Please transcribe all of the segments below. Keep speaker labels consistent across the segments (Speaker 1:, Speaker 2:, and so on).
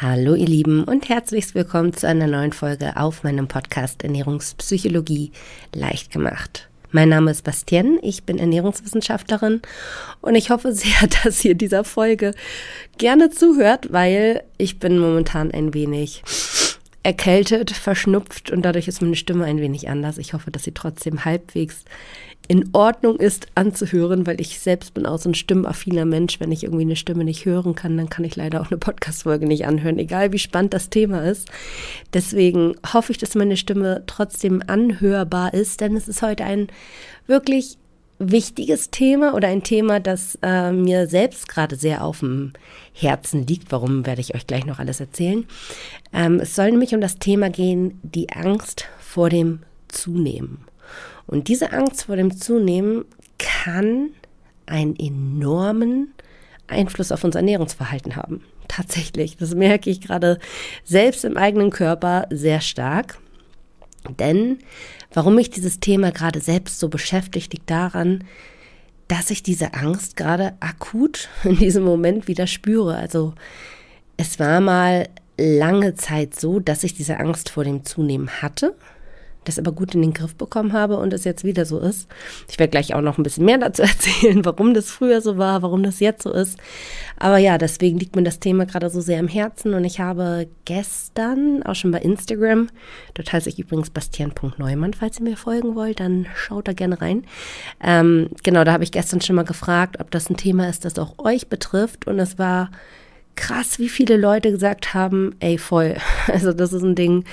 Speaker 1: Hallo ihr Lieben und herzlich willkommen zu einer neuen Folge auf meinem Podcast Ernährungspsychologie leicht gemacht. Mein Name ist Bastien, ich bin Ernährungswissenschaftlerin und ich hoffe sehr, dass ihr dieser Folge gerne zuhört, weil ich bin momentan ein wenig erkältet, verschnupft und dadurch ist meine Stimme ein wenig anders. Ich hoffe, dass sie trotzdem halbwegs in Ordnung ist anzuhören, weil ich selbst bin auch so ein stimmaffiner Mensch. Wenn ich irgendwie eine Stimme nicht hören kann, dann kann ich leider auch eine Podcast-Folge nicht anhören, egal wie spannend das Thema ist. Deswegen hoffe ich, dass meine Stimme trotzdem anhörbar ist, denn es ist heute ein wirklich wichtiges Thema oder ein Thema, das äh, mir selbst gerade sehr auf dem Herzen liegt. Warum werde ich euch gleich noch alles erzählen? Ähm, es soll nämlich um das Thema gehen, die Angst vor dem Zunehmen. Und diese Angst vor dem Zunehmen kann einen enormen Einfluss auf unser Ernährungsverhalten haben. Tatsächlich, das merke ich gerade selbst im eigenen Körper sehr stark. Denn warum mich dieses Thema gerade selbst so beschäftigt, liegt daran, dass ich diese Angst gerade akut in diesem Moment wieder spüre. Also es war mal lange Zeit so, dass ich diese Angst vor dem Zunehmen hatte das aber gut in den Griff bekommen habe und es jetzt wieder so ist. Ich werde gleich auch noch ein bisschen mehr dazu erzählen, warum das früher so war, warum das jetzt so ist. Aber ja, deswegen liegt mir das Thema gerade so sehr im Herzen und ich habe gestern auch schon bei Instagram, dort heiße ich übrigens bastian.neumann, falls ihr mir folgen wollt, dann schaut da gerne rein. Ähm, genau, da habe ich gestern schon mal gefragt, ob das ein Thema ist, das auch euch betrifft und es war krass, wie viele Leute gesagt haben, ey, voll. Also das ist ein Ding,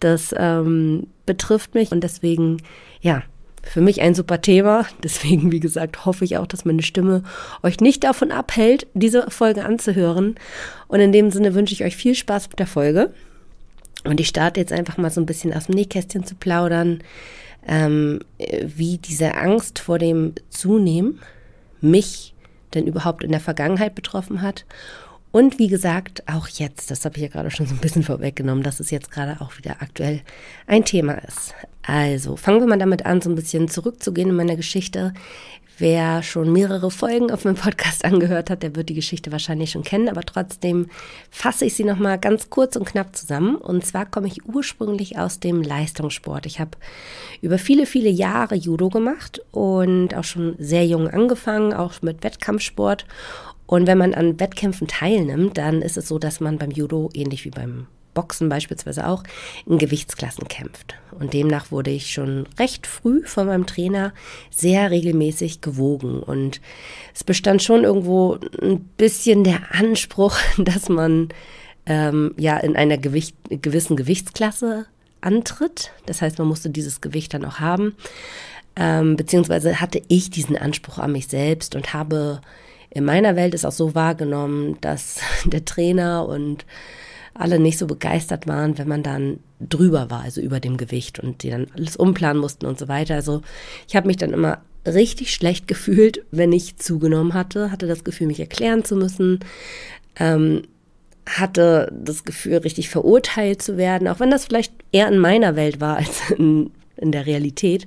Speaker 1: das ähm, betrifft mich und deswegen, ja, für mich ein super Thema. Deswegen, wie gesagt, hoffe ich auch, dass meine Stimme euch nicht davon abhält, diese Folge anzuhören. Und in dem Sinne wünsche ich euch viel Spaß mit der Folge. Und ich starte jetzt einfach mal so ein bisschen aus dem Nähkästchen zu plaudern, ähm, wie diese Angst vor dem Zunehmen mich denn überhaupt in der Vergangenheit betroffen hat und wie gesagt, auch jetzt, das habe ich ja gerade schon so ein bisschen vorweggenommen, dass es jetzt gerade auch wieder aktuell ein Thema ist. Also fangen wir mal damit an, so ein bisschen zurückzugehen in meiner Geschichte. Wer schon mehrere Folgen auf meinem Podcast angehört hat, der wird die Geschichte wahrscheinlich schon kennen, aber trotzdem fasse ich sie nochmal ganz kurz und knapp zusammen. Und zwar komme ich ursprünglich aus dem Leistungssport. Ich habe über viele, viele Jahre Judo gemacht und auch schon sehr jung angefangen, auch mit Wettkampfsport und wenn man an Wettkämpfen teilnimmt, dann ist es so, dass man beim Judo, ähnlich wie beim Boxen beispielsweise auch, in Gewichtsklassen kämpft. Und demnach wurde ich schon recht früh von meinem Trainer sehr regelmäßig gewogen. Und es bestand schon irgendwo ein bisschen der Anspruch, dass man ähm, ja in einer Gewicht, gewissen Gewichtsklasse antritt. Das heißt, man musste dieses Gewicht dann auch haben. Ähm, beziehungsweise hatte ich diesen Anspruch an mich selbst und habe in meiner Welt ist auch so wahrgenommen, dass der Trainer und alle nicht so begeistert waren, wenn man dann drüber war, also über dem Gewicht und die dann alles umplanen mussten und so weiter. Also ich habe mich dann immer richtig schlecht gefühlt, wenn ich zugenommen hatte, hatte das Gefühl, mich erklären zu müssen, ähm, hatte das Gefühl, richtig verurteilt zu werden, auch wenn das vielleicht eher in meiner Welt war als in, in der Realität.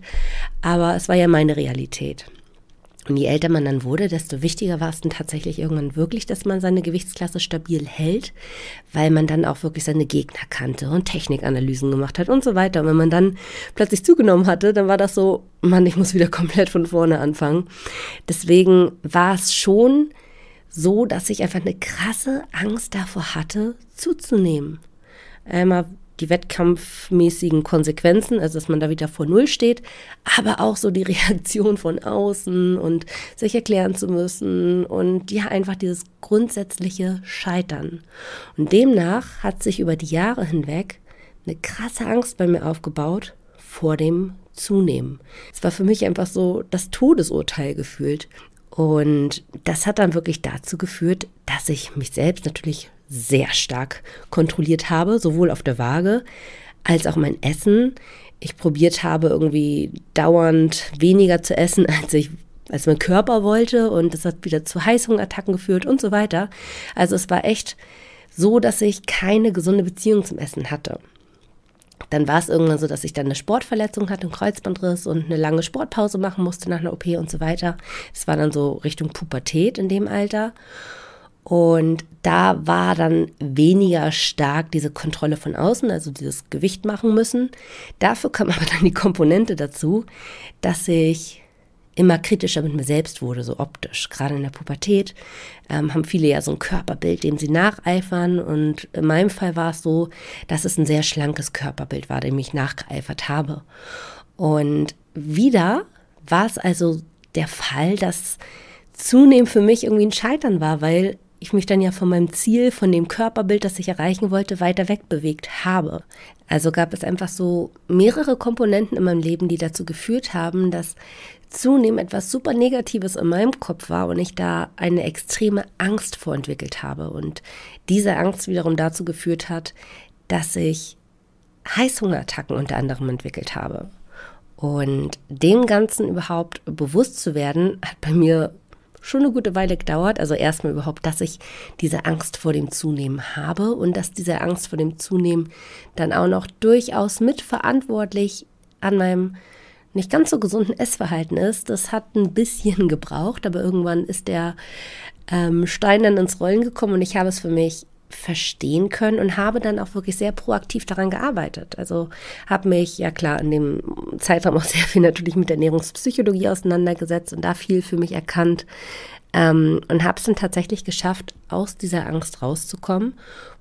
Speaker 1: Aber es war ja meine Realität. Und je älter man dann wurde, desto wichtiger war es dann tatsächlich irgendwann wirklich, dass man seine Gewichtsklasse stabil hält, weil man dann auch wirklich seine Gegner kannte und Technikanalysen gemacht hat und so weiter. Und wenn man dann plötzlich zugenommen hatte, dann war das so, Mann, ich muss wieder komplett von vorne anfangen. Deswegen war es schon so, dass ich einfach eine krasse Angst davor hatte, zuzunehmen. Einmal die wettkampfmäßigen Konsequenzen, also dass man da wieder vor Null steht, aber auch so die Reaktion von außen und sich erklären zu müssen und ja einfach dieses grundsätzliche Scheitern. Und demnach hat sich über die Jahre hinweg eine krasse Angst bei mir aufgebaut vor dem Zunehmen. Es war für mich einfach so das Todesurteil gefühlt. Und das hat dann wirklich dazu geführt, dass ich mich selbst natürlich sehr stark kontrolliert habe, sowohl auf der Waage als auch mein Essen. Ich probiert habe, irgendwie dauernd weniger zu essen, als ich als mein Körper wollte und das hat wieder zu Heißhungerattacken geführt und so weiter. Also es war echt so, dass ich keine gesunde Beziehung zum Essen hatte. Dann war es irgendwann so, dass ich dann eine Sportverletzung hatte, einen Kreuzbandriss und eine lange Sportpause machen musste nach einer OP und so weiter. Es war dann so Richtung Pubertät in dem Alter. Und da war dann weniger stark diese Kontrolle von außen, also dieses Gewicht machen müssen. Dafür kam aber dann die Komponente dazu, dass ich immer kritischer mit mir selbst wurde, so optisch. Gerade in der Pubertät ähm, haben viele ja so ein Körperbild, dem sie nacheifern. Und in meinem Fall war es so, dass es ein sehr schlankes Körperbild war, dem ich nachgeeifert habe. Und wieder war es also der Fall, dass zunehmend für mich irgendwie ein Scheitern war, weil ich mich dann ja von meinem Ziel, von dem Körperbild, das ich erreichen wollte, weiter weg bewegt habe. Also gab es einfach so mehrere Komponenten in meinem Leben, die dazu geführt haben, dass zunehmend etwas super Negatives in meinem Kopf war und ich da eine extreme Angst vorentwickelt habe. Und diese Angst wiederum dazu geführt hat, dass ich Heißhungerattacken unter anderem entwickelt habe. Und dem Ganzen überhaupt bewusst zu werden, hat bei mir schon eine gute Weile gedauert. Also erstmal überhaupt, dass ich diese Angst vor dem Zunehmen habe und dass diese Angst vor dem Zunehmen dann auch noch durchaus mitverantwortlich an meinem nicht ganz so gesunden Essverhalten ist. Das hat ein bisschen gebraucht, aber irgendwann ist der ähm, Stein dann ins Rollen gekommen und ich habe es für mich verstehen können und habe dann auch wirklich sehr proaktiv daran gearbeitet. Also habe mich ja klar in dem Zeitraum auch sehr viel natürlich mit Ernährungspsychologie auseinandergesetzt und da viel für mich erkannt ähm, und habe es dann tatsächlich geschafft, aus dieser Angst rauszukommen,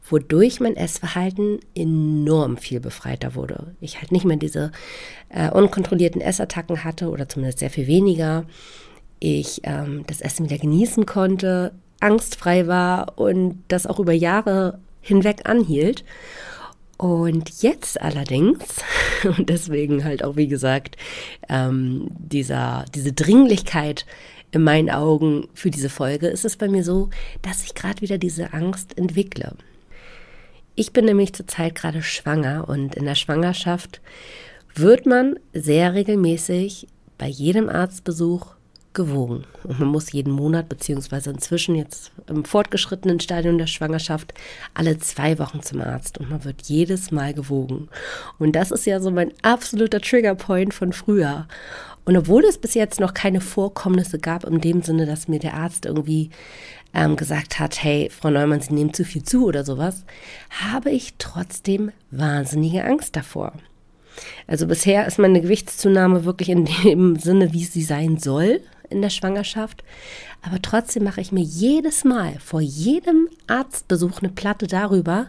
Speaker 1: wodurch mein Essverhalten enorm viel befreiter wurde. Ich halt nicht mehr diese äh, unkontrollierten Essattacken hatte oder zumindest sehr viel weniger ich ähm, das Essen wieder genießen konnte, angstfrei war und das auch über Jahre hinweg anhielt. Und jetzt allerdings, und deswegen halt auch, wie gesagt, ähm, dieser, diese Dringlichkeit in meinen Augen für diese Folge, ist es bei mir so, dass ich gerade wieder diese Angst entwickle. Ich bin nämlich zurzeit gerade schwanger und in der Schwangerschaft wird man sehr regelmäßig bei jedem Arztbesuch gewogen. Und man muss jeden Monat, beziehungsweise inzwischen jetzt im fortgeschrittenen Stadium der Schwangerschaft, alle zwei Wochen zum Arzt und man wird jedes Mal gewogen. Und das ist ja so mein absoluter Triggerpoint von früher. Und obwohl es bis jetzt noch keine Vorkommnisse gab, in dem Sinne, dass mir der Arzt irgendwie ähm, gesagt hat, hey, Frau Neumann, Sie nehmen zu viel zu oder sowas, habe ich trotzdem wahnsinnige Angst davor. Also bisher ist meine Gewichtszunahme wirklich in dem Sinne, wie sie sein soll, in der Schwangerschaft. Aber trotzdem mache ich mir jedes Mal vor jedem Arztbesuch eine Platte darüber,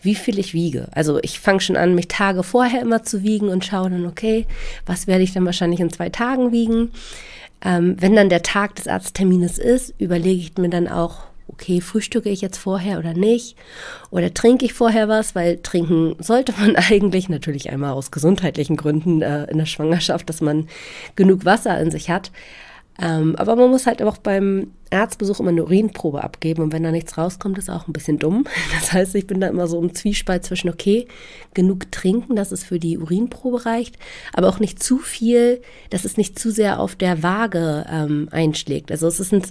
Speaker 1: wie viel ich wiege. Also ich fange schon an, mich Tage vorher immer zu wiegen und schaue dann, okay, was werde ich dann wahrscheinlich in zwei Tagen wiegen. Ähm, wenn dann der Tag des Arzttermines ist, überlege ich mir dann auch, okay, frühstücke ich jetzt vorher oder nicht? Oder trinke ich vorher was? Weil trinken sollte man eigentlich natürlich einmal aus gesundheitlichen Gründen äh, in der Schwangerschaft, dass man genug Wasser in sich hat. Ähm, aber man muss halt auch beim Arztbesuch immer eine Urinprobe abgeben und wenn da nichts rauskommt, ist auch ein bisschen dumm. Das heißt, ich bin da immer so im Zwiespalt zwischen, okay, genug trinken, dass es für die Urinprobe reicht, aber auch nicht zu viel, dass es nicht zu sehr auf der Waage ähm, einschlägt. Also es ist ein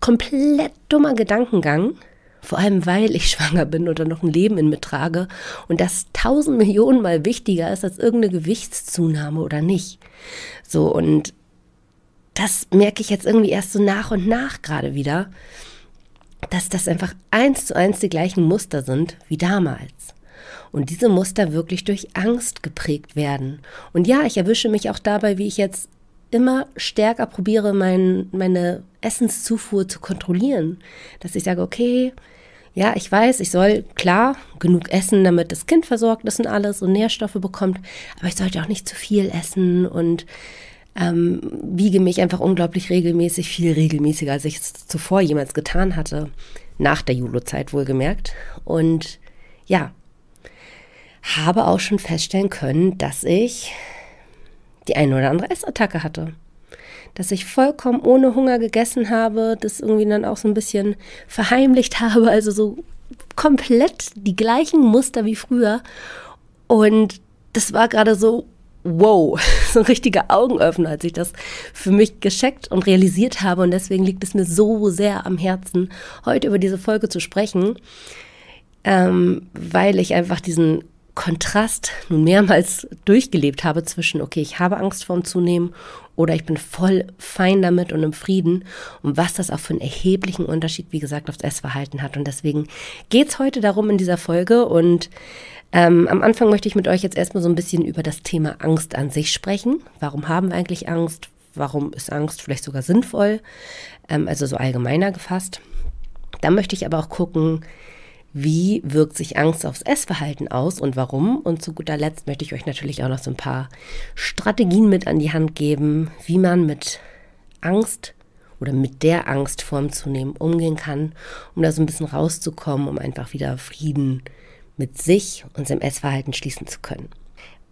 Speaker 1: komplett dummer Gedankengang. Vor allem, weil ich schwanger bin oder noch ein Leben in mir trage und das tausend Millionen mal wichtiger ist als irgendeine Gewichtszunahme oder nicht. So, und das merke ich jetzt irgendwie erst so nach und nach gerade wieder, dass das einfach eins zu eins die gleichen Muster sind wie damals. Und diese Muster wirklich durch Angst geprägt werden. Und ja, ich erwische mich auch dabei, wie ich jetzt immer stärker probiere, mein, meine Essenszufuhr zu kontrollieren. Dass ich sage, okay, ja, ich weiß, ich soll klar genug essen, damit das Kind versorgt ist und alles und Nährstoffe bekommt, aber ich sollte auch nicht zu viel essen und ähm, wiege mich einfach unglaublich regelmäßig, viel regelmäßiger, als ich es zuvor jemals getan hatte, nach der Julozeit wohlgemerkt. Und ja, habe auch schon feststellen können, dass ich die eine oder andere Essattacke hatte. Dass ich vollkommen ohne Hunger gegessen habe, das irgendwie dann auch so ein bisschen verheimlicht habe, also so komplett die gleichen Muster wie früher. Und das war gerade so, wow, so ein richtiger Augenöffner, als ich das für mich gescheckt und realisiert habe. Und deswegen liegt es mir so sehr am Herzen, heute über diese Folge zu sprechen, ähm, weil ich einfach diesen Kontrast nun mehrmals durchgelebt habe zwischen, okay, ich habe Angst vorm Zunehmen oder ich bin voll fein damit und im Frieden und was das auch für einen erheblichen Unterschied, wie gesagt, aufs Essverhalten hat. Und deswegen geht es heute darum in dieser Folge und ähm, am Anfang möchte ich mit euch jetzt erstmal so ein bisschen über das Thema Angst an sich sprechen. Warum haben wir eigentlich Angst? Warum ist Angst vielleicht sogar sinnvoll? Ähm, also so allgemeiner gefasst. Dann möchte ich aber auch gucken, wie wirkt sich Angst aufs Essverhalten aus und warum. Und zu guter Letzt möchte ich euch natürlich auch noch so ein paar Strategien mit an die Hand geben, wie man mit Angst oder mit der Angstform zu nehmen umgehen kann, um da so ein bisschen rauszukommen, um einfach wieder Frieden zu mit sich und seinem Essverhalten schließen zu können.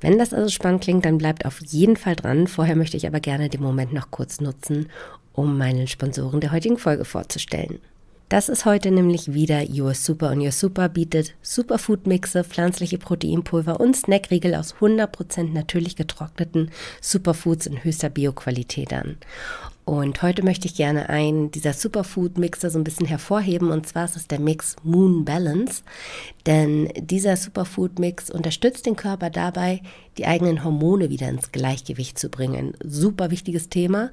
Speaker 1: Wenn das also spannend klingt, dann bleibt auf jeden Fall dran. Vorher möchte ich aber gerne den Moment noch kurz nutzen, um meinen Sponsoren der heutigen Folge vorzustellen. Das ist heute nämlich wieder Your Super und Your Super bietet Superfood-Mixe, pflanzliche Proteinpulver und Snackriegel aus 100% natürlich getrockneten Superfoods in höchster Bioqualität an. Und heute möchte ich gerne einen dieser Superfood-Mixer so ein bisschen hervorheben. Und zwar ist es der Mix Moon Balance. Denn dieser Superfood-Mix unterstützt den Körper dabei, die eigenen Hormone wieder ins Gleichgewicht zu bringen. super wichtiges Thema,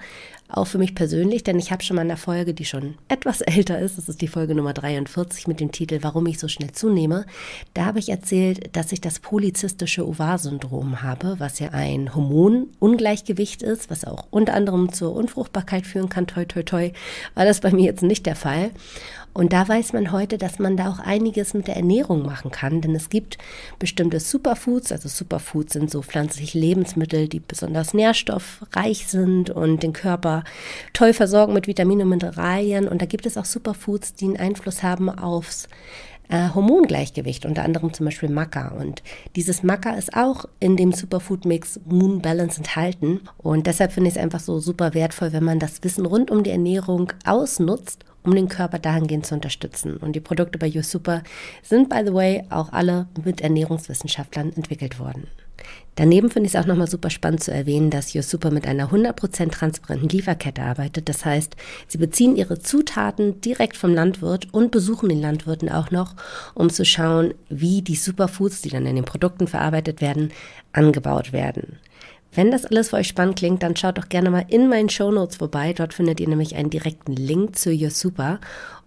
Speaker 1: auch für mich persönlich, denn ich habe schon mal in der Folge, die schon etwas älter ist, das ist die Folge Nummer 43 mit dem Titel Warum ich so schnell zunehme, da habe ich erzählt, dass ich das polizistische Ovar-Syndrom habe, was ja ein Hormonungleichgewicht ist, was auch unter anderem zur Unfruchtbarkeit Fruchtbarkeit führen kann, toi, toi, toi, war das bei mir jetzt nicht der Fall. Und da weiß man heute, dass man da auch einiges mit der Ernährung machen kann, denn es gibt bestimmte Superfoods. Also Superfoods sind so pflanzliche Lebensmittel, die besonders nährstoffreich sind und den Körper toll versorgen mit Vitaminen und Mineralien. Und da gibt es auch Superfoods, die einen Einfluss haben aufs äh, Hormongleichgewicht, unter anderem zum Beispiel Maca. Und dieses Maca ist auch in dem Superfood-Mix Moon Balance enthalten. Und deshalb finde ich es einfach so super wertvoll, wenn man das Wissen rund um die Ernährung ausnutzt um den Körper dahingehend zu unterstützen. Und die Produkte bei YouSuper sind, by the way, auch alle mit Ernährungswissenschaftlern entwickelt worden. Daneben finde ich es auch nochmal super spannend zu erwähnen, dass YoSuper mit einer 100% transparenten Lieferkette arbeitet. Das heißt, sie beziehen ihre Zutaten direkt vom Landwirt und besuchen den Landwirten auch noch, um zu schauen, wie die Superfoods, die dann in den Produkten verarbeitet werden, angebaut werden. Wenn das alles für euch spannend klingt, dann schaut doch gerne mal in meinen Shownotes vorbei. Dort findet ihr nämlich einen direkten Link zu YourSuper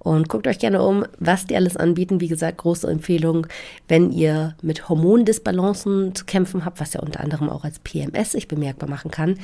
Speaker 1: und guckt euch gerne um, was die alles anbieten. Wie gesagt, große Empfehlung, wenn ihr mit Hormondisbalancen zu kämpfen habt, was ja unter anderem auch als PMS sich bemerkbar machen kann,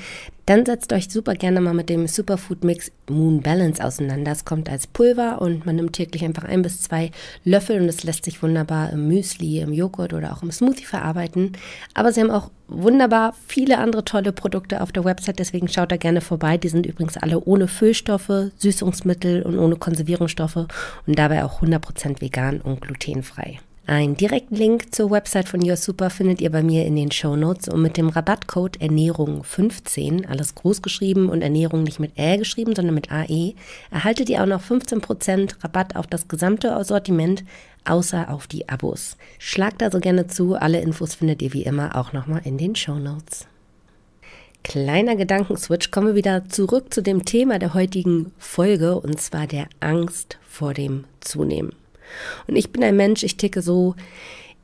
Speaker 1: dann setzt euch super gerne mal mit dem Superfood Mix Moon Balance auseinander. Es kommt als Pulver und man nimmt täglich einfach ein bis zwei Löffel und es lässt sich wunderbar im Müsli, im Joghurt oder auch im Smoothie verarbeiten. Aber sie haben auch wunderbar viele andere tolle Produkte auf der Website, deswegen schaut da gerne vorbei. Die sind übrigens alle ohne Füllstoffe, Süßungsmittel und ohne Konservierungsstoffe. Inhaltsstoffe und dabei auch 100% vegan und glutenfrei. Einen direkten Link zur Website von Your Super findet ihr bei mir in den Show Notes und mit dem Rabattcode Ernährung15, alles groß geschrieben und Ernährung nicht mit L geschrieben, sondern mit AE, erhaltet ihr auch noch 15% Rabatt auf das gesamte Sortiment, außer auf die Abos. Schlagt also gerne zu, alle Infos findet ihr wie immer auch nochmal in den Show Notes. Kleiner Gedankenswitch, kommen wir wieder zurück zu dem Thema der heutigen Folge und zwar der Angst vor dem Zunehmen. Und ich bin ein Mensch, ich ticke so,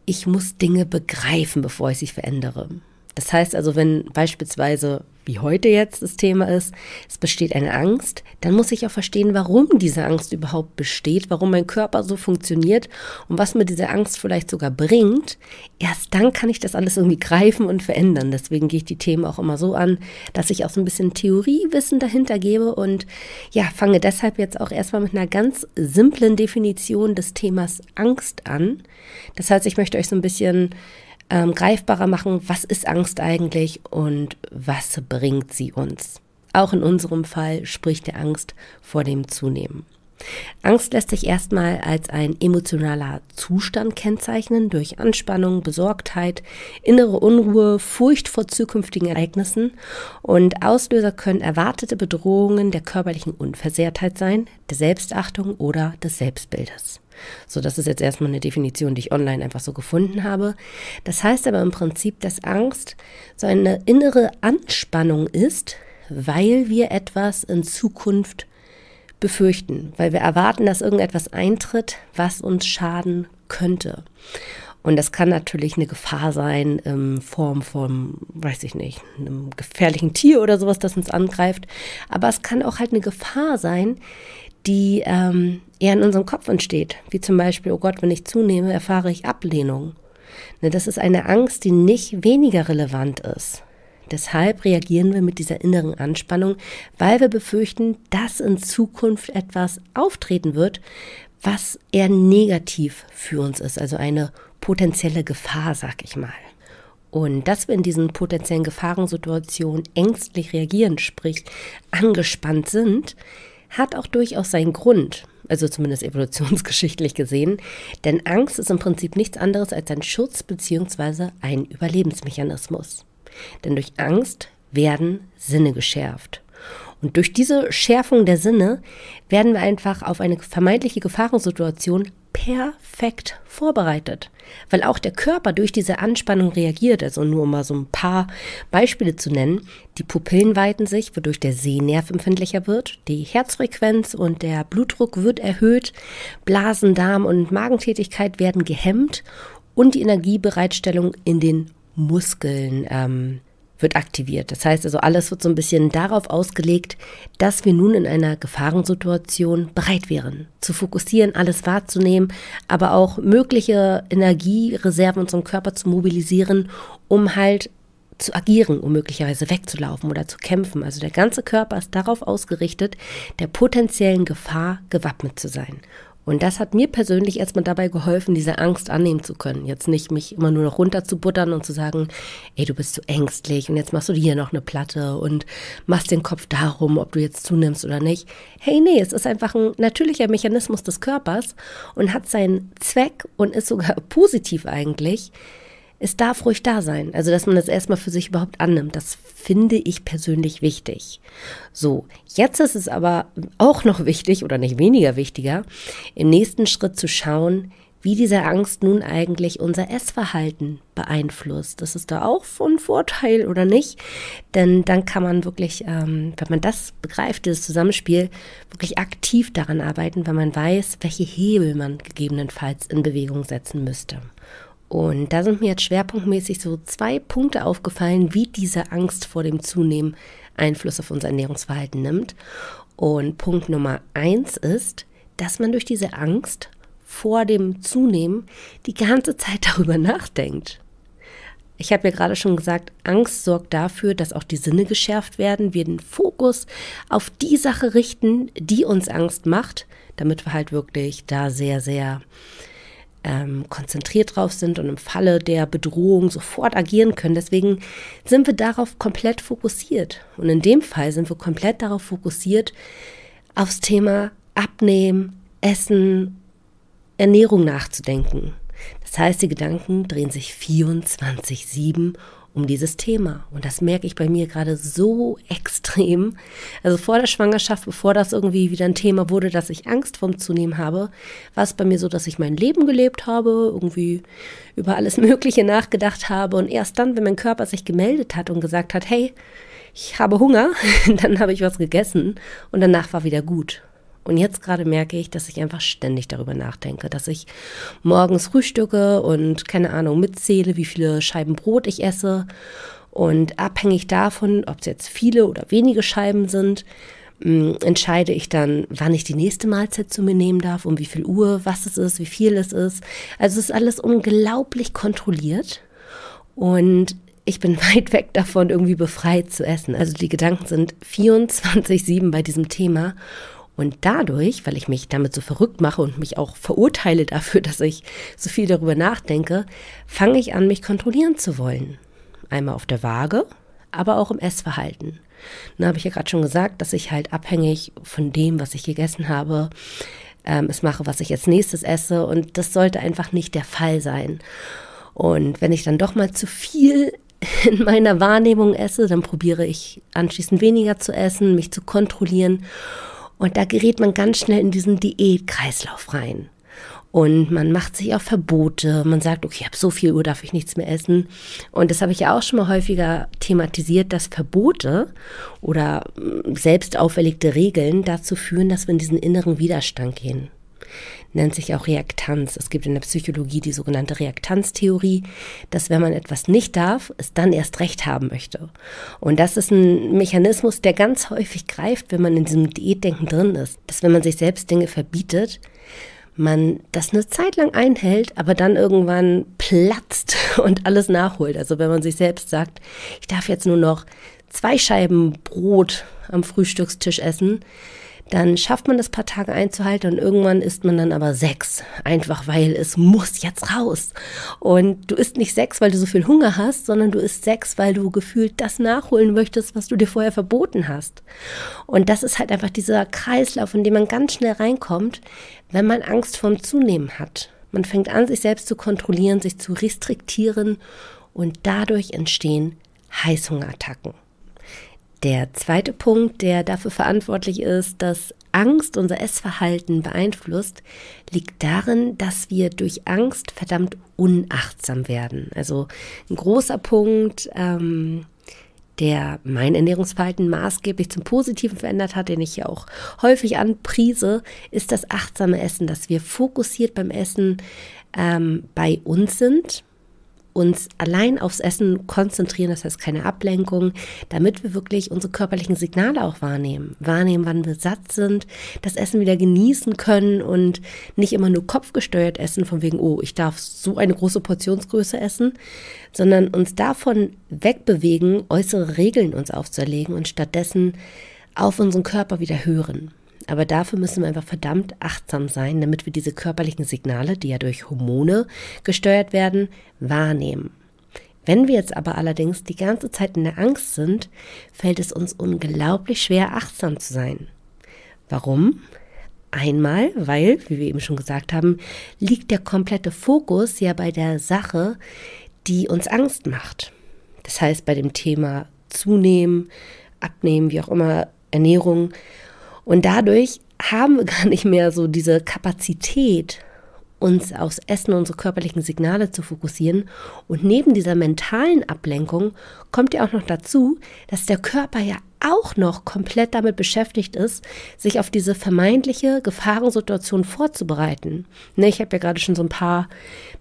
Speaker 1: ich muss Dinge begreifen, bevor ich sie verändere. Das heißt also, wenn beispielsweise wie heute jetzt das Thema ist, es besteht eine Angst, dann muss ich auch verstehen, warum diese Angst überhaupt besteht, warum mein Körper so funktioniert und was mir diese Angst vielleicht sogar bringt. Erst dann kann ich das alles irgendwie greifen und verändern. Deswegen gehe ich die Themen auch immer so an, dass ich auch so ein bisschen Theoriewissen dahinter gebe und ja, fange deshalb jetzt auch erstmal mit einer ganz simplen Definition des Themas Angst an. Das heißt, ich möchte euch so ein bisschen ähm, greifbarer machen, was ist Angst eigentlich und was bringt sie uns. Auch in unserem Fall spricht der Angst vor dem Zunehmen. Angst lässt sich erstmal als ein emotionaler Zustand kennzeichnen durch Anspannung, Besorgtheit, innere Unruhe, Furcht vor zukünftigen Ereignissen und Auslöser können erwartete Bedrohungen der körperlichen Unversehrtheit sein, der Selbstachtung oder des Selbstbildes. So, das ist jetzt erstmal eine Definition, die ich online einfach so gefunden habe. Das heißt aber im Prinzip, dass Angst so eine innere Anspannung ist, weil wir etwas in Zukunft befürchten, weil wir erwarten, dass irgendetwas eintritt, was uns schaden könnte. Und das kann natürlich eine Gefahr sein in Form von, weiß ich nicht, einem gefährlichen Tier oder sowas, das uns angreift. Aber es kann auch halt eine Gefahr sein, die ähm, eher in unserem Kopf entsteht. Wie zum Beispiel, oh Gott, wenn ich zunehme, erfahre ich Ablehnung. Ne, das ist eine Angst, die nicht weniger relevant ist. Deshalb reagieren wir mit dieser inneren Anspannung, weil wir befürchten, dass in Zukunft etwas auftreten wird, was eher negativ für uns ist, also eine potenzielle Gefahr, sag ich mal. Und dass wir in diesen potenziellen Gefahrensituationen ängstlich reagieren, sprich angespannt sind, hat auch durchaus seinen Grund, also zumindest evolutionsgeschichtlich gesehen, denn Angst ist im Prinzip nichts anderes als ein Schutz bzw. ein Überlebensmechanismus. Denn durch Angst werden Sinne geschärft. Und durch diese Schärfung der Sinne werden wir einfach auf eine vermeintliche Gefahrensituation perfekt vorbereitet, weil auch der Körper durch diese Anspannung reagiert. Also nur um mal so ein paar Beispiele zu nennen. Die Pupillen weiten sich, wodurch der Sehnerv empfindlicher wird, die Herzfrequenz und der Blutdruck wird erhöht, Blasen, Darm und Magentätigkeit werden gehemmt und die Energiebereitstellung in den Muskeln ähm, wird aktiviert. Das heißt also, alles wird so ein bisschen darauf ausgelegt, dass wir nun in einer Gefahrensituation bereit wären, zu fokussieren, alles wahrzunehmen, aber auch mögliche Energiereserven unserem Körper zu mobilisieren, um halt zu agieren, um möglicherweise wegzulaufen oder zu kämpfen. Also der ganze Körper ist darauf ausgerichtet, der potenziellen Gefahr gewappnet zu sein. Und das hat mir persönlich erstmal dabei geholfen, diese Angst annehmen zu können. Jetzt nicht mich immer nur noch runterzubuttern und zu sagen, ey, du bist so ängstlich und jetzt machst du dir noch eine Platte und machst den Kopf darum, ob du jetzt zunimmst oder nicht. Hey, nee, es ist einfach ein natürlicher Mechanismus des Körpers und hat seinen Zweck und ist sogar positiv eigentlich es darf ruhig da sein. Also, dass man das erstmal für sich überhaupt annimmt, das finde ich persönlich wichtig. So, jetzt ist es aber auch noch wichtig oder nicht weniger wichtiger, im nächsten Schritt zu schauen, wie diese Angst nun eigentlich unser Essverhalten beeinflusst. Das ist da auch von Vorteil oder nicht? Denn dann kann man wirklich, ähm, wenn man das begreift, dieses Zusammenspiel, wirklich aktiv daran arbeiten, weil man weiß, welche Hebel man gegebenenfalls in Bewegung setzen müsste. Und da sind mir jetzt schwerpunktmäßig so zwei Punkte aufgefallen, wie diese Angst vor dem Zunehmen Einfluss auf unser Ernährungsverhalten nimmt. Und Punkt Nummer eins ist, dass man durch diese Angst vor dem Zunehmen die ganze Zeit darüber nachdenkt. Ich habe ja gerade schon gesagt, Angst sorgt dafür, dass auch die Sinne geschärft werden, wir den Fokus auf die Sache richten, die uns Angst macht, damit wir halt wirklich da sehr, sehr ähm, konzentriert drauf sind und im Falle der Bedrohung sofort agieren können. Deswegen sind wir darauf komplett fokussiert. Und in dem Fall sind wir komplett darauf fokussiert, aufs Thema Abnehmen, Essen, Ernährung nachzudenken. Das heißt, die Gedanken drehen sich 24-7 um um dieses Thema. Und das merke ich bei mir gerade so extrem. Also vor der Schwangerschaft, bevor das irgendwie wieder ein Thema wurde, dass ich Angst vorm Zunehmen habe, war es bei mir so, dass ich mein Leben gelebt habe, irgendwie über alles Mögliche nachgedacht habe. Und erst dann, wenn mein Körper sich gemeldet hat und gesagt hat, hey, ich habe Hunger, dann habe ich was gegessen und danach war wieder gut. Und jetzt gerade merke ich, dass ich einfach ständig darüber nachdenke, dass ich morgens frühstücke und keine Ahnung mitzähle, wie viele Scheiben Brot ich esse. Und abhängig davon, ob es jetzt viele oder wenige Scheiben sind, hm, entscheide ich dann, wann ich die nächste Mahlzeit zu mir nehmen darf, um wie viel Uhr, was es ist, wie viel es ist. Also es ist alles unglaublich kontrolliert und ich bin weit weg davon, irgendwie befreit zu essen. Also die Gedanken sind 24-7 bei diesem Thema und dadurch, weil ich mich damit so verrückt mache und mich auch verurteile dafür, dass ich so viel darüber nachdenke, fange ich an, mich kontrollieren zu wollen. Einmal auf der Waage, aber auch im Essverhalten. Da habe ich ja gerade schon gesagt, dass ich halt abhängig von dem, was ich gegessen habe, ähm, es mache, was ich als nächstes esse. Und das sollte einfach nicht der Fall sein. Und wenn ich dann doch mal zu viel in meiner Wahrnehmung esse, dann probiere ich anschließend weniger zu essen, mich zu kontrollieren und da gerät man ganz schnell in diesen Diätkreislauf rein. Und man macht sich auch Verbote. Man sagt, okay, ich habe so viel Uhr, darf ich nichts mehr essen. Und das habe ich ja auch schon mal häufiger thematisiert, dass Verbote oder hm, selbst auferlegte Regeln dazu führen, dass wir in diesen inneren Widerstand gehen. Nennt sich auch Reaktanz. Es gibt in der Psychologie die sogenannte Reaktanztheorie, dass wenn man etwas nicht darf, es dann erst recht haben möchte. Und das ist ein Mechanismus, der ganz häufig greift, wenn man in diesem Diätdenken drin ist. Dass wenn man sich selbst Dinge verbietet, man das eine Zeit lang einhält, aber dann irgendwann platzt und alles nachholt. Also wenn man sich selbst sagt, ich darf jetzt nur noch zwei Scheiben Brot am Frühstückstisch essen, dann schafft man das paar Tage einzuhalten und irgendwann isst man dann aber sechs. Einfach weil es muss jetzt raus. Und du isst nicht sechs, weil du so viel Hunger hast, sondern du isst sechs, weil du gefühlt das nachholen möchtest, was du dir vorher verboten hast. Und das ist halt einfach dieser Kreislauf, in dem man ganz schnell reinkommt, wenn man Angst vorm Zunehmen hat. Man fängt an, sich selbst zu kontrollieren, sich zu restriktieren und dadurch entstehen Heißhungerattacken. Der zweite Punkt, der dafür verantwortlich ist, dass Angst unser Essverhalten beeinflusst, liegt darin, dass wir durch Angst verdammt unachtsam werden. Also ein großer Punkt, ähm, der mein Ernährungsverhalten maßgeblich zum Positiven verändert hat, den ich ja auch häufig anprise, ist das achtsame Essen, dass wir fokussiert beim Essen ähm, bei uns sind, uns allein aufs Essen konzentrieren, das heißt keine Ablenkung, damit wir wirklich unsere körperlichen Signale auch wahrnehmen. Wahrnehmen, wann wir satt sind, das Essen wieder genießen können und nicht immer nur kopfgesteuert essen, von wegen, oh, ich darf so eine große Portionsgröße essen, sondern uns davon wegbewegen, äußere Regeln uns aufzuerlegen und stattdessen auf unseren Körper wieder hören. Aber dafür müssen wir einfach verdammt achtsam sein, damit wir diese körperlichen Signale, die ja durch Hormone gesteuert werden, wahrnehmen. Wenn wir jetzt aber allerdings die ganze Zeit in der Angst sind, fällt es uns unglaublich schwer, achtsam zu sein. Warum? Einmal, weil, wie wir eben schon gesagt haben, liegt der komplette Fokus ja bei der Sache, die uns Angst macht. Das heißt, bei dem Thema Zunehmen, Abnehmen, wie auch immer, Ernährung und dadurch haben wir gar nicht mehr so diese Kapazität, uns aufs Essen, und unsere körperlichen Signale zu fokussieren. Und neben dieser mentalen Ablenkung kommt ja auch noch dazu, dass der Körper ja auch noch komplett damit beschäftigt ist, sich auf diese vermeintliche Gefahrensituation vorzubereiten. Ne, ich habe ja gerade schon so ein paar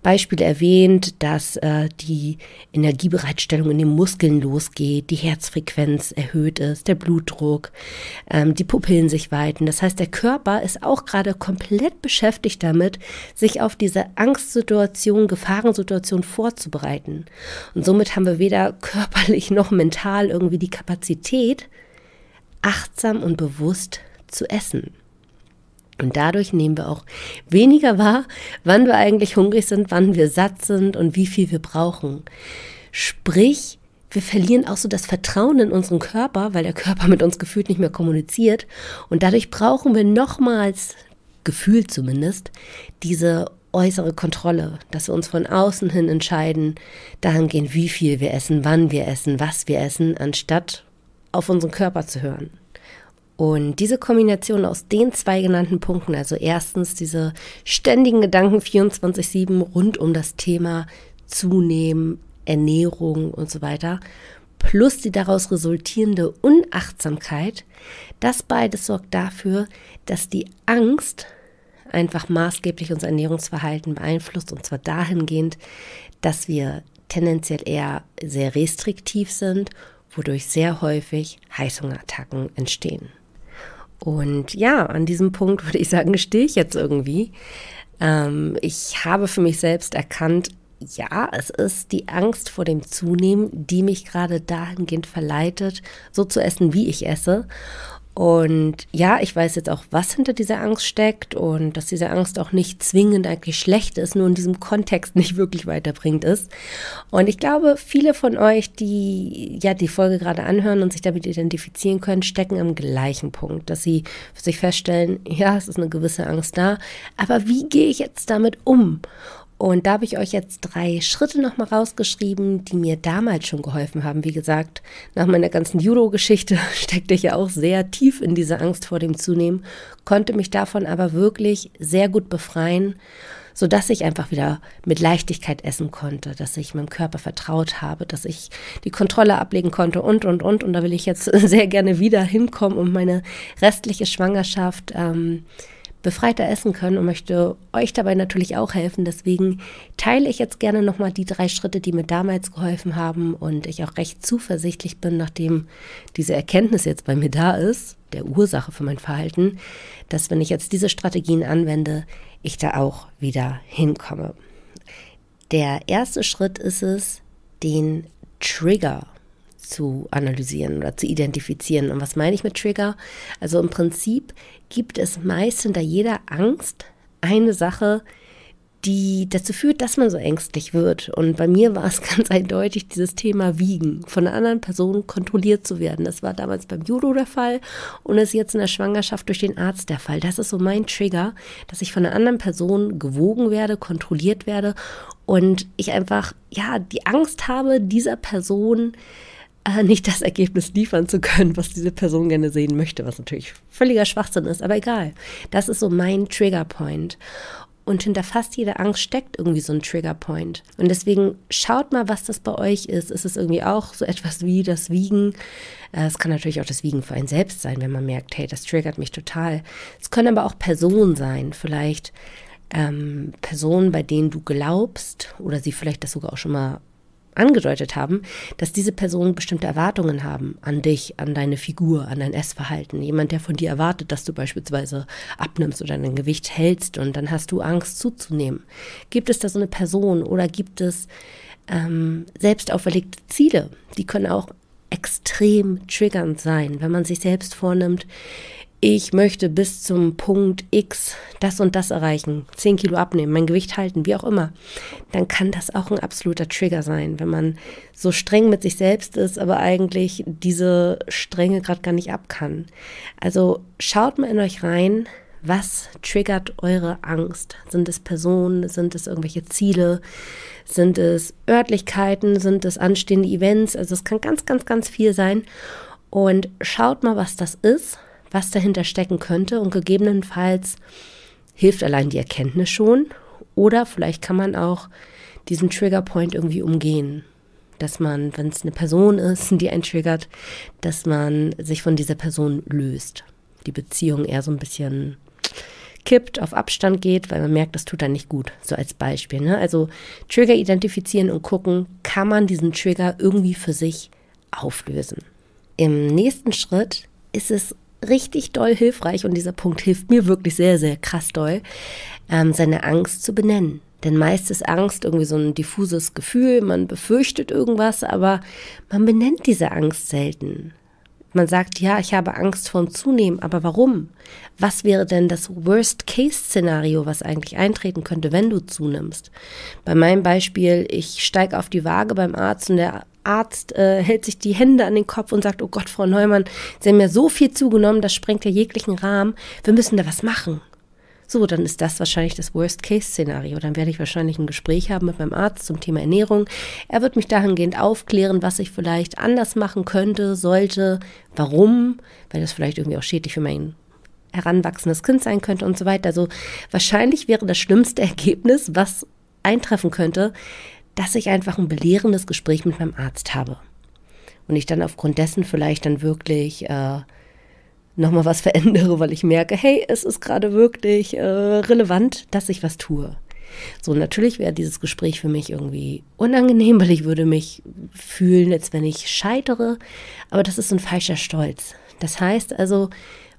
Speaker 1: Beispiele erwähnt, dass äh, die Energiebereitstellung in den Muskeln losgeht, die Herzfrequenz erhöht ist, der Blutdruck, ähm, die Pupillen sich weiten. Das heißt, der Körper ist auch gerade komplett beschäftigt damit, sich auf diese Angstsituation, Gefahrensituation vorzubereiten. Und somit haben wir weder körperlich noch mental irgendwie die Kapazität, achtsam und bewusst zu essen. Und dadurch nehmen wir auch weniger wahr, wann wir eigentlich hungrig sind, wann wir satt sind und wie viel wir brauchen. Sprich, wir verlieren auch so das Vertrauen in unseren Körper, weil der Körper mit uns gefühlt nicht mehr kommuniziert. Und dadurch brauchen wir nochmals, gefühlt zumindest, diese äußere Kontrolle, dass wir uns von außen hin entscheiden, dahingehend, wie viel wir essen, wann wir essen, was wir essen, anstatt auf unseren Körper zu hören. Und diese Kombination aus den zwei genannten Punkten, also erstens diese ständigen Gedanken 24-7 rund um das Thema Zunehmen, Ernährung und so weiter, plus die daraus resultierende Unachtsamkeit, das beides sorgt dafür, dass die Angst einfach maßgeblich unser Ernährungsverhalten beeinflusst und zwar dahingehend, dass wir tendenziell eher sehr restriktiv sind wodurch sehr häufig Heißhungerattacken entstehen. Und ja, an diesem Punkt würde ich sagen, stehe ich jetzt irgendwie. Ähm, ich habe für mich selbst erkannt, ja, es ist die Angst vor dem Zunehmen, die mich gerade dahingehend verleitet, so zu essen, wie ich esse. Und ja, ich weiß jetzt auch, was hinter dieser Angst steckt und dass diese Angst auch nicht zwingend eigentlich schlecht ist, nur in diesem Kontext nicht wirklich weiterbringend ist. Und ich glaube, viele von euch, die ja die Folge gerade anhören und sich damit identifizieren können, stecken im gleichen Punkt, dass sie für sich feststellen, ja, es ist eine gewisse Angst da, aber wie gehe ich jetzt damit um? Und da habe ich euch jetzt drei Schritte nochmal rausgeschrieben, die mir damals schon geholfen haben. Wie gesagt, nach meiner ganzen Judo-Geschichte steckte ich ja auch sehr tief in diese Angst vor dem Zunehmen, konnte mich davon aber wirklich sehr gut befreien, sodass ich einfach wieder mit Leichtigkeit essen konnte, dass ich meinem Körper vertraut habe, dass ich die Kontrolle ablegen konnte und, und, und. Und da will ich jetzt sehr gerne wieder hinkommen und meine restliche Schwangerschaft. Ähm, befreiter essen können und möchte euch dabei natürlich auch helfen. Deswegen teile ich jetzt gerne nochmal die drei Schritte, die mir damals geholfen haben und ich auch recht zuversichtlich bin, nachdem diese Erkenntnis jetzt bei mir da ist, der Ursache für mein Verhalten, dass wenn ich jetzt diese Strategien anwende, ich da auch wieder hinkomme. Der erste Schritt ist es, den Trigger zu analysieren oder zu identifizieren. Und was meine ich mit Trigger? Also im Prinzip gibt es meist hinter jeder Angst eine Sache, die dazu führt, dass man so ängstlich wird. Und bei mir war es ganz eindeutig dieses Thema Wiegen, von einer anderen Person kontrolliert zu werden. Das war damals beim Judo der Fall und ist jetzt in der Schwangerschaft durch den Arzt der Fall. Das ist so mein Trigger, dass ich von einer anderen Person gewogen werde, kontrolliert werde und ich einfach, ja, die Angst habe, dieser Person äh, nicht das Ergebnis liefern zu können, was diese Person gerne sehen möchte, was natürlich völliger Schwachsinn ist, aber egal. Das ist so mein Triggerpoint. Und hinter fast jeder Angst steckt irgendwie so ein Triggerpoint. Und deswegen schaut mal, was das bei euch ist. Ist es irgendwie auch so etwas wie das Wiegen? Äh, es kann natürlich auch das Wiegen für einen selbst sein, wenn man merkt, hey, das triggert mich total. Es können aber auch Personen sein. Vielleicht ähm, Personen, bei denen du glaubst oder sie vielleicht das sogar auch schon mal angedeutet haben, dass diese Personen bestimmte Erwartungen haben an dich, an deine Figur, an dein Essverhalten. Jemand, der von dir erwartet, dass du beispielsweise abnimmst oder dein Gewicht hältst und dann hast du Angst zuzunehmen. Gibt es da so eine Person oder gibt es ähm, selbst auferlegte Ziele? Die können auch extrem triggernd sein, wenn man sich selbst vornimmt, ich möchte bis zum Punkt X das und das erreichen, 10 Kilo abnehmen, mein Gewicht halten, wie auch immer, dann kann das auch ein absoluter Trigger sein, wenn man so streng mit sich selbst ist, aber eigentlich diese Strenge gerade gar nicht ab kann. Also schaut mal in euch rein, was triggert eure Angst? Sind es Personen? Sind es irgendwelche Ziele? Sind es Örtlichkeiten? Sind es anstehende Events? Also es kann ganz, ganz, ganz viel sein. Und schaut mal, was das ist was dahinter stecken könnte und gegebenenfalls hilft allein die Erkenntnis schon oder vielleicht kann man auch diesen Triggerpoint irgendwie umgehen. Dass man, wenn es eine Person ist, die einen triggert, dass man sich von dieser Person löst. Die Beziehung eher so ein bisschen kippt, auf Abstand geht, weil man merkt, das tut dann nicht gut. So als Beispiel. Ne? Also Trigger identifizieren und gucken, kann man diesen Trigger irgendwie für sich auflösen. Im nächsten Schritt ist es richtig doll hilfreich und dieser Punkt hilft mir wirklich sehr, sehr krass doll, ähm, seine Angst zu benennen. Denn meist ist Angst irgendwie so ein diffuses Gefühl, man befürchtet irgendwas, aber man benennt diese Angst selten. Man sagt, ja, ich habe Angst vorm Zunehmen, aber warum? Was wäre denn das Worst-Case-Szenario, was eigentlich eintreten könnte, wenn du zunimmst? Bei meinem Beispiel, ich steige auf die Waage beim Arzt und der Arzt äh, hält sich die Hände an den Kopf und sagt, oh Gott, Frau Neumann, Sie haben ja so viel zugenommen, das sprengt ja jeglichen Rahmen, wir müssen da was machen. So, dann ist das wahrscheinlich das Worst-Case-Szenario. Dann werde ich wahrscheinlich ein Gespräch haben mit meinem Arzt zum Thema Ernährung. Er wird mich dahingehend aufklären, was ich vielleicht anders machen könnte, sollte, warum, weil das vielleicht irgendwie auch schädlich für mein heranwachsendes Kind sein könnte und so weiter. Also wahrscheinlich wäre das schlimmste Ergebnis, was eintreffen könnte, dass ich einfach ein belehrendes Gespräch mit meinem Arzt habe. Und ich dann aufgrund dessen vielleicht dann wirklich äh, nochmal was verändere, weil ich merke, hey, es ist gerade wirklich äh, relevant, dass ich was tue. So, natürlich wäre dieses Gespräch für mich irgendwie unangenehm, weil ich würde mich fühlen, als wenn ich scheitere. Aber das ist ein falscher Stolz. Das heißt also,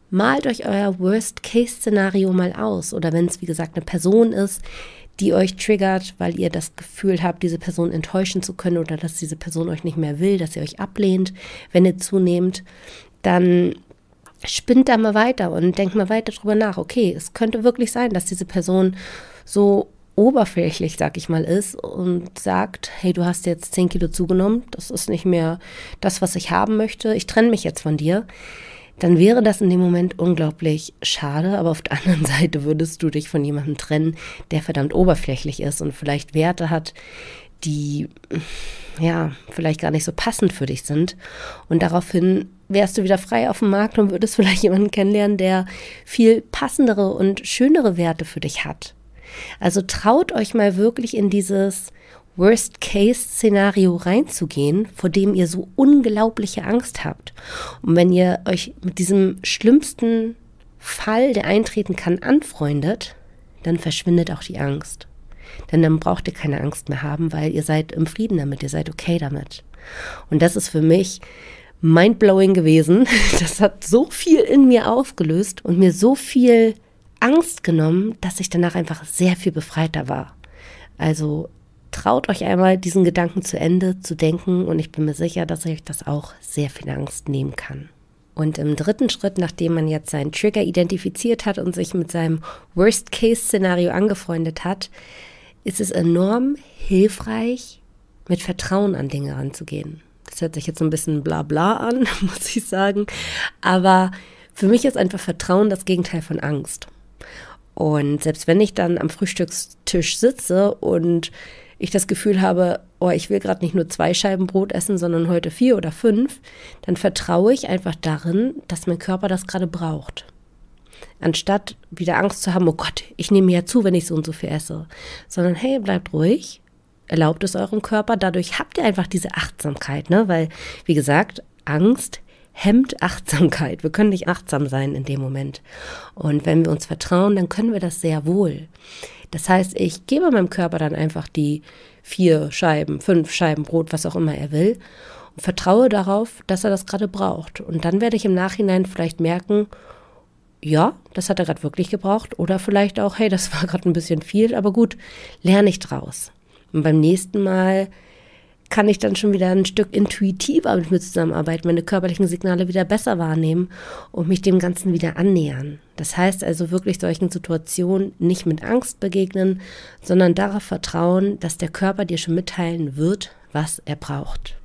Speaker 1: malt euch euer Worst-Case-Szenario mal aus. Oder wenn es, wie gesagt, eine Person ist, die euch triggert, weil ihr das Gefühl habt, diese Person enttäuschen zu können oder dass diese Person euch nicht mehr will, dass ihr euch ablehnt, wenn ihr zunehmt, dann spinnt da mal weiter und denkt mal weiter drüber nach. Okay, es könnte wirklich sein, dass diese Person so oberflächlich, sag ich mal, ist und sagt, hey, du hast jetzt 10 Kilo zugenommen, das ist nicht mehr das, was ich haben möchte, ich trenne mich jetzt von dir dann wäre das in dem Moment unglaublich schade, aber auf der anderen Seite würdest du dich von jemandem trennen, der verdammt oberflächlich ist und vielleicht Werte hat, die ja vielleicht gar nicht so passend für dich sind. Und daraufhin wärst du wieder frei auf dem Markt und würdest vielleicht jemanden kennenlernen, der viel passendere und schönere Werte für dich hat. Also traut euch mal wirklich in dieses Worst-Case-Szenario reinzugehen, vor dem ihr so unglaubliche Angst habt. Und wenn ihr euch mit diesem schlimmsten Fall, der eintreten kann, anfreundet, dann verschwindet auch die Angst. Denn dann braucht ihr keine Angst mehr haben, weil ihr seid im Frieden damit, ihr seid okay damit. Und das ist für mich mindblowing gewesen. Das hat so viel in mir aufgelöst und mir so viel Angst genommen, dass ich danach einfach sehr viel befreiter war. Also traut euch einmal, diesen Gedanken zu Ende zu denken und ich bin mir sicher, dass euch das auch sehr viel Angst nehmen kann. Und im dritten Schritt, nachdem man jetzt seinen Trigger identifiziert hat und sich mit seinem Worst-Case-Szenario angefreundet hat, ist es enorm hilfreich, mit Vertrauen an Dinge ranzugehen. Das hört sich jetzt so ein bisschen bla bla an, muss ich sagen. Aber für mich ist einfach Vertrauen das Gegenteil von Angst. Und selbst wenn ich dann am Frühstückstisch sitze und ich das Gefühl habe, oh, ich will gerade nicht nur zwei Scheiben Brot essen, sondern heute vier oder fünf, dann vertraue ich einfach darin, dass mein Körper das gerade braucht. Anstatt wieder Angst zu haben, oh Gott, ich nehme ja zu, wenn ich so und so viel esse, sondern hey, bleibt ruhig, erlaubt es eurem Körper, dadurch habt ihr einfach diese Achtsamkeit, ne? weil, wie gesagt, Angst hemmt Achtsamkeit. Wir können nicht achtsam sein in dem Moment. Und wenn wir uns vertrauen, dann können wir das sehr wohl. Das heißt, ich gebe meinem Körper dann einfach die vier Scheiben, fünf Scheiben Brot, was auch immer er will, und vertraue darauf, dass er das gerade braucht. Und dann werde ich im Nachhinein vielleicht merken, ja, das hat er gerade wirklich gebraucht. Oder vielleicht auch, hey, das war gerade ein bisschen viel, aber gut, lerne ich draus. Und beim nächsten Mal kann ich dann schon wieder ein Stück intuitiver mit mir zusammenarbeiten, meine körperlichen Signale wieder besser wahrnehmen und mich dem Ganzen wieder annähern. Das heißt also wirklich solchen Situationen nicht mit Angst begegnen, sondern darauf vertrauen, dass der Körper dir schon mitteilen wird, was er braucht.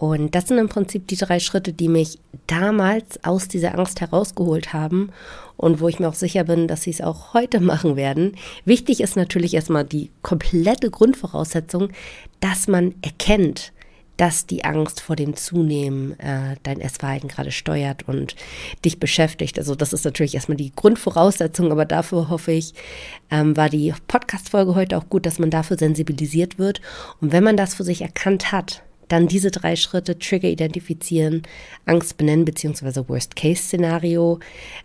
Speaker 1: Und das sind im Prinzip die drei Schritte, die mich damals aus dieser Angst herausgeholt haben und wo ich mir auch sicher bin, dass sie es auch heute machen werden. Wichtig ist natürlich erstmal die komplette Grundvoraussetzung, dass man erkennt, dass die Angst vor dem Zunehmen äh, dein Essverhalten gerade steuert und dich beschäftigt. Also das ist natürlich erstmal die Grundvoraussetzung, aber dafür hoffe ich, ähm, war die Podcast-Folge heute auch gut, dass man dafür sensibilisiert wird. Und wenn man das für sich erkannt hat, dann diese drei Schritte, Trigger identifizieren, Angst benennen beziehungsweise Worst-Case-Szenario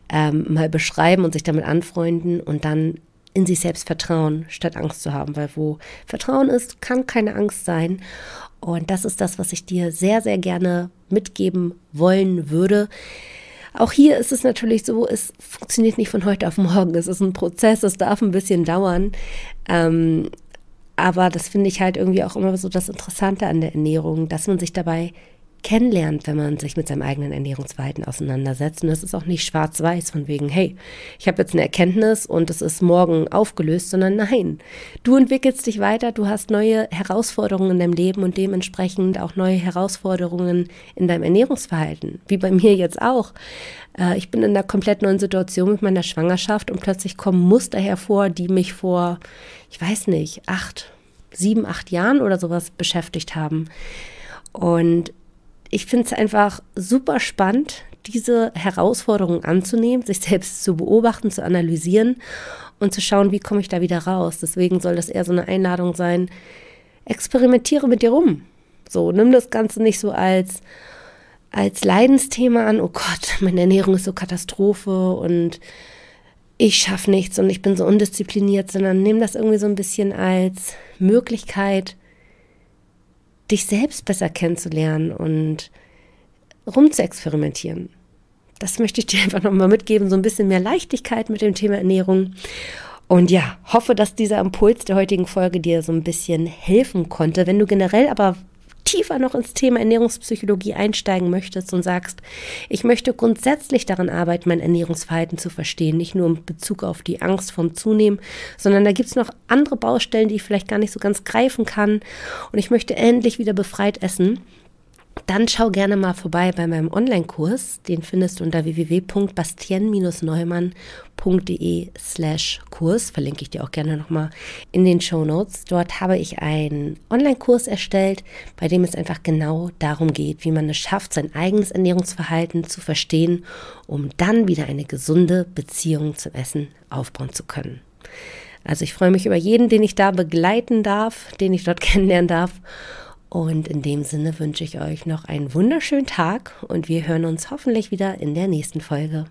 Speaker 1: ähm, mal beschreiben und sich damit anfreunden und dann in sich selbst vertrauen, statt Angst zu haben, weil wo Vertrauen ist, kann keine Angst sein. Und das ist das, was ich dir sehr, sehr gerne mitgeben wollen würde. Auch hier ist es natürlich so, es funktioniert nicht von heute auf morgen. Es ist ein Prozess, es darf ein bisschen dauern. Ähm, aber das finde ich halt irgendwie auch immer so das Interessante an der Ernährung, dass man sich dabei kennenlernt, wenn man sich mit seinem eigenen Ernährungsverhalten auseinandersetzt. Und das ist auch nicht schwarz-weiß von wegen, hey, ich habe jetzt eine Erkenntnis und es ist morgen aufgelöst, sondern nein, du entwickelst dich weiter, du hast neue Herausforderungen in deinem Leben und dementsprechend auch neue Herausforderungen in deinem Ernährungsverhalten, wie bei mir jetzt auch. Äh, ich bin in einer komplett neuen Situation mit meiner Schwangerschaft und plötzlich kommen Muster hervor, die mich vor, ich weiß nicht, acht, sieben, acht Jahren oder sowas beschäftigt haben. Und ich finde es einfach super spannend, diese Herausforderungen anzunehmen, sich selbst zu beobachten, zu analysieren und zu schauen, wie komme ich da wieder raus. Deswegen soll das eher so eine Einladung sein, experimentiere mit dir rum. So, nimm das Ganze nicht so als, als Leidensthema an, oh Gott, meine Ernährung ist so Katastrophe und ich schaffe nichts und ich bin so undiszipliniert, sondern nimm das irgendwie so ein bisschen als Möglichkeit, dich selbst besser kennenzulernen und rumzuexperimentieren. Das möchte ich dir einfach nochmal mitgeben, so ein bisschen mehr Leichtigkeit mit dem Thema Ernährung. Und ja, hoffe, dass dieser Impuls der heutigen Folge dir so ein bisschen helfen konnte. Wenn du generell aber tiefer noch ins Thema Ernährungspsychologie einsteigen möchtest und sagst, ich möchte grundsätzlich daran arbeiten, mein Ernährungsverhalten zu verstehen, nicht nur in Bezug auf die Angst vom Zunehmen, sondern da gibt es noch andere Baustellen, die ich vielleicht gar nicht so ganz greifen kann und ich möchte endlich wieder befreit essen, dann schau gerne mal vorbei bei meinem Online-Kurs. Den findest du unter wwwbastien neumann www.eva.de slash Kurs, verlinke ich dir auch gerne nochmal in den Show Notes. Dort habe ich einen Online-Kurs erstellt, bei dem es einfach genau darum geht, wie man es schafft, sein eigenes Ernährungsverhalten zu verstehen, um dann wieder eine gesunde Beziehung zum Essen aufbauen zu können. Also ich freue mich über jeden, den ich da begleiten darf, den ich dort kennenlernen darf. Und in dem Sinne wünsche ich euch noch einen wunderschönen Tag und wir hören uns hoffentlich wieder in der nächsten Folge.